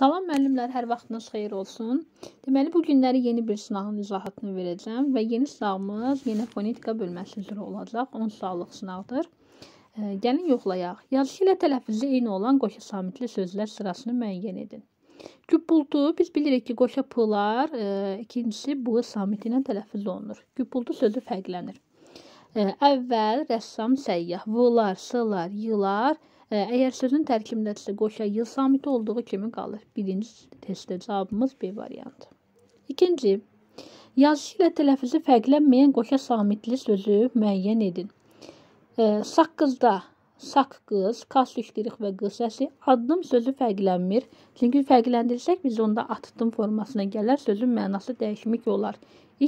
Salam müəllimlər, hər vaxtınız xeyir olsun. Deməli, bu günləri yeni bir sınağın izahatını verəcəm və yeni sınağımız yenə fonetika bölməsi üzrə olacaq. 10 suallıq sınaqdır. E, gəlin yoxlayaq. Yazışı ilə tələffüzü eyni olan qoşa samitli sözlər sırasını müəyyən edin. Güppultu, biz bilirik ki, qoşa p-lar, e, ikincisi b samiti ilə tələffüz olunur. Güppultu sözü fərqlənir. E, əvvəl rəssam səyyah, v-lar, s-lar, y-lar, Əgər sözün tərkibindədirsə, qoşa yıl samiti olduğu kimi qalır. Birinci testdə cavabımız B variantı. İkinci, yazışı ilə tələffüzü fərqlənməyən qoşa samitli sözü müəyyən edin. Saqqızda saqqız, kasüşdürük və q səsi addım sözü fərqlənmir. Çünki fərqləndirsək biz onda atdım formasına gələr, sözün mənası dəyişmək olar.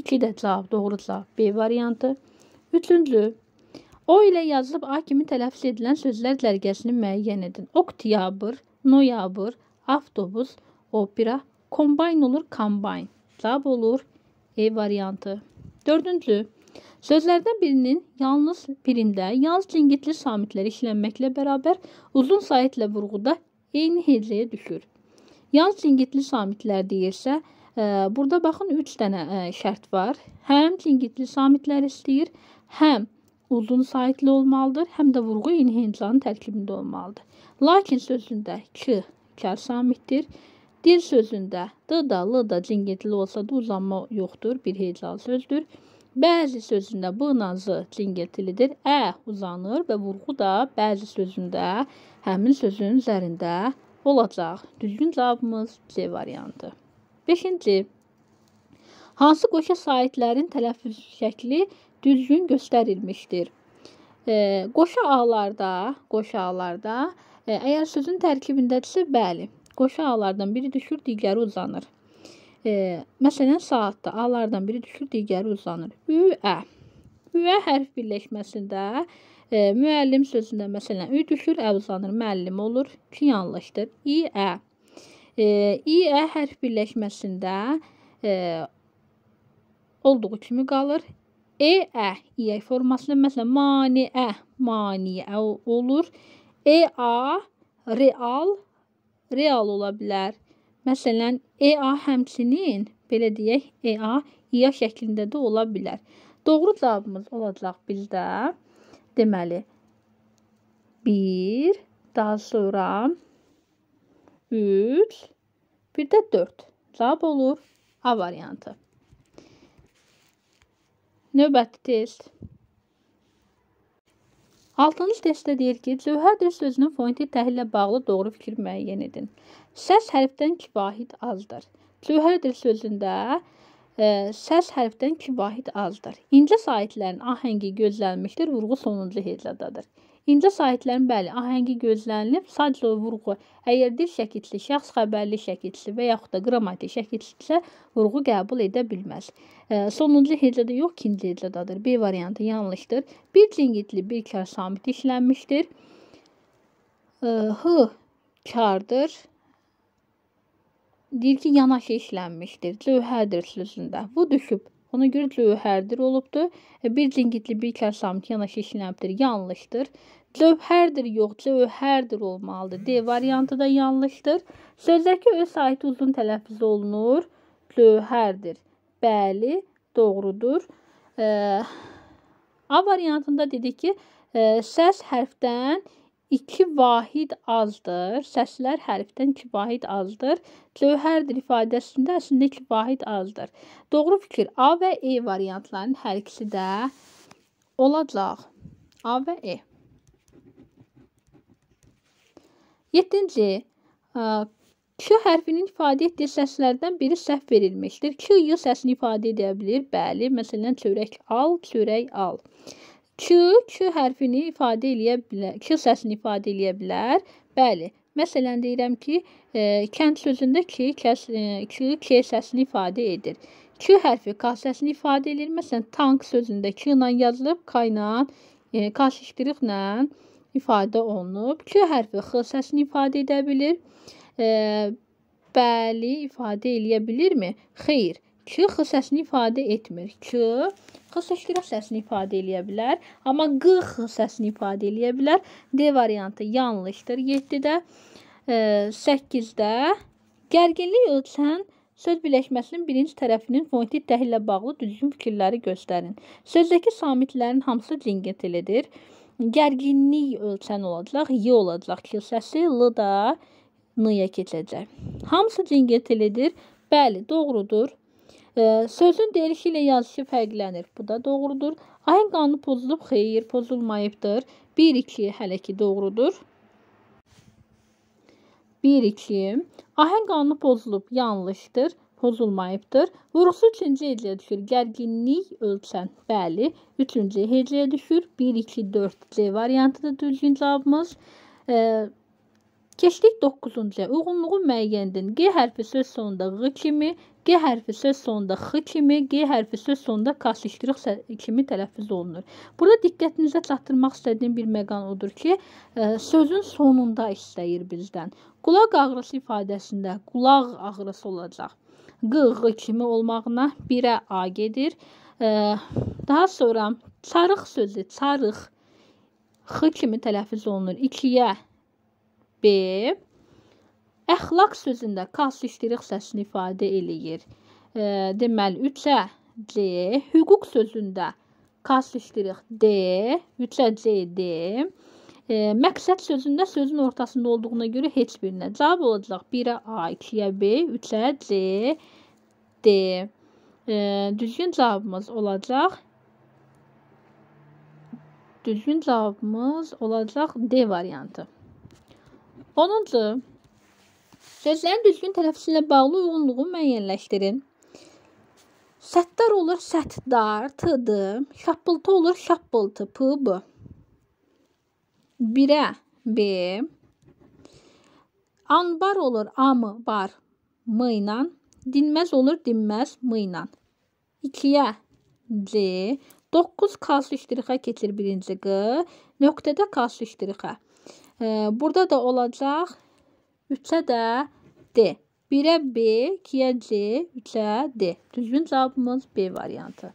2 də cavab, doğru cavab B variantı. Üçüncü, O ilə yazılıb A kimi tələffüz edilən sözlər dərgəsini müəyyən edin. Oktyabr, noyabr, avtobus, opera, kombayn olur, kombayn. Cavab olur E variantı. Dördüncü, Sözlərdən birinin yalnız birində yalnız cingitli samitlər işlənməklə bərabər uzun sayətlə vurğuda eyni hecəyə düşür. Yalnız cingitli samitlər deyirsə, e, burada baxın 3 dənə e, şərt var. Həm cingitli samitlər istəyir, həm uzun saitli olmalıdır, həm də vurğu yeni hindların tərkibində olmalıdır. Lakin sözündə k kar samitdir. Dil sözündə d da l da cingitli olsa da uzanma yoxdur, bir hecalı sözdür. Bəzi sözündə b ilə z cingitlidir. Ə uzanır və vurğu da bəzi sözündə həmin sözün üzərində olacaq. Düzgün cavabımız C variantı. 5-ci Hansı qoşa saitlərin tələffüz şəkli düzgün göstərilmişdir. E, qoşa ağlarda, qoşa ağlarda e, əgər sözün tərkibindədirsə, bəli. Qoşa ağlardan biri düşür, digəri uzanır. E, məsələn, saatda ağlardan biri düşür, digəri uzanır. Üə. Üə hərf birləşməsində e, müəllim sözündə məsələn ü düşür, ə uzanır, müəllim olur ki, yanlışdır. İə. E, İə hərf birləşməsində e, olduğu kimi qalır. E, ə, İ formasında məsələn mani, ə, mani ə, olur. E, a, real, real ola bilər. Məsələn, EA həmçinin, belə deyək, EA İA şəklində də ola bilər. Doğru cavabımız olacaq bizdə. Deməli, 1, daha sonra 3, bir də 4. Cavab olur A variantı. Növbəti test. 6-cı testdə deyir ki, Cövhərdir sözünün foneti təhlilə bağlı doğru fikir müəyyən edin. Səs hərfdən 2 vahid azdır. Cövhərdir sözündə ə, e, səs hərfdən 2 vahid azdır. İncə saitlərin ahəngi gözlənmişdir, vurğu sonuncu hecadadır. İncə sahitlərin bəli, ahəngi gözlənilib, sadəcə vurğu. Əgər dil şəkilli, şəxs xəbərli şəkilli və yaxud da qrammatik şəkillisə vurğu qəbul edə bilməz. E, sonuncu hecədə yox, ikinci hecədədir. B variantı yanlışdır. Bir cingitli bir kar samit işlənmişdir. E, H kardır. Deyir ki, yanaşı işlənmişdir. Lövhədir sözündə. Bu düşüb. Ona görə lövhərdir olubdur. E, bir cingitli bir kəl samt yana şişinəbdir. Yanlışdır. Lövhərdir yox, cövhərdir olmalıdır. D variantı da yanlışdır. Sözdəki öz saiti uzun tələffüz olunur. Lövhərdir. Bəli, doğrudur. E, A variantında dedik ki, e, səs hərfdən 2 vahid azdır. Səslər hərfdən 2 vahid azdır. Cövhərdir ifadəsində əslində 2 vahid azdır. Doğru fikir A və E variantlarının hər ikisi də olacaq. A və E. 7-ci e, Q hərfinin ifadə etdiyi səslərdən biri səhv verilmişdir. Q y səsini ifadə edə bilir. Bəli, məsələn çörək al, çörək al. Q, Q hərfini ifadə eləyə bilər, Q səsini ifadə eləyə bilər. Bəli, məsələn deyirəm ki, e, kənd sözündə ki, kəs, e, Q, K səsini ifadə edir. Q hərfi K səsini ifadə edir. Məsələn, tank sözündə Q ilə yazılıb, K ilə, e, K şişdiriqlə ifadə olunub. Q hərfi X səsini ifadə edə bilir. E, bəli ifadə eləyə bilirmi? Xeyr. Ç x səsini ifadə etmir. Ç x səkirə səsini ifadə eləyə bilər, amma q x səsini ifadə eləyə bilər. D variantı yanlışdır 7-də. 8-də e, gərginlik ölçən Söz birləşməsinin birinci tərəfinin fonetik təhillə bağlı düzgün fikirləri göstərin. Sözdəki samitlərin hamısı cingintilidir. Gərginlik ölçən olacaq, y olacaq kilsəsi, l da n-yə keçəcək. Hamısı cingintilidir. Bəli, doğrudur. E, sözün deyilişi ilə yazışı fərqlənir. Bu da doğrudur. Ayın qanunu pozulub, xeyir, pozulmayıbdır. 1 2 hələ ki doğrudur. 1 2 Ahəng qanunu pozulub, yanlışdır pozulmayıbdır. Vuruxu 3-cü hecəyə düşür. Gərginlik ölçən. Bəli, 3-cü hecəyə düşür. 1 2 4 C variantı da düzgün cavabımız. E, Keçdik 9-cuya. Uyğunluğun müəyyəndir. G hərfi söz sonunda q kimi, G hərfi söz sonunda x kimi, G hərfi söz sonunda kasışqırıq kimi tələffüz olunur. Burada diqqətinizə çatdırmaq istədiyim bir məqam odur ki, e, sözün sonunda istəyir bizdən. Qulaq ağrısı ifadəsində qulaq ağrısı olacaq. Q, q kimi olmağına 1-ə A gedir. E, daha sonra çarıq sözü, çarıq x kimi tələffüz olunur. 2-yə B. Əxlaq sözündə k sistiriq səsini ifadə eləyir. E, deməli, 3-ə C. Hüquq sözündə k sistiriq D. 3-ə C, D. E, məqsəd sözündə sözün ortasında olduğuna görə heç birinə cavab olacaq. 1-ə A, 2-yə B, 3-ə C, D. E, düzgün cavabımız olacaq düzgün cavabımız olacaq D variantı. Onuncu, sözlərin düzgün tələffüsü ilə bağlı uyğunluğu müəyyənləşdirin. Səttdar olur səttdar, t-dı, şappıltı olur şappıltı, p-b. Birə, b. Anbar olur amı, bar, m ilə. Dinməz olur dinməz, m ilə. İkiyə, c. 9 kalsışdırıxa keçir birinci q. Nöqtədə kalsışdırıxa. Burada da olacaq 3-ə də D. 1-ə B, 2-yə C, 3-ə D. Düzgün cavabımız B variantı.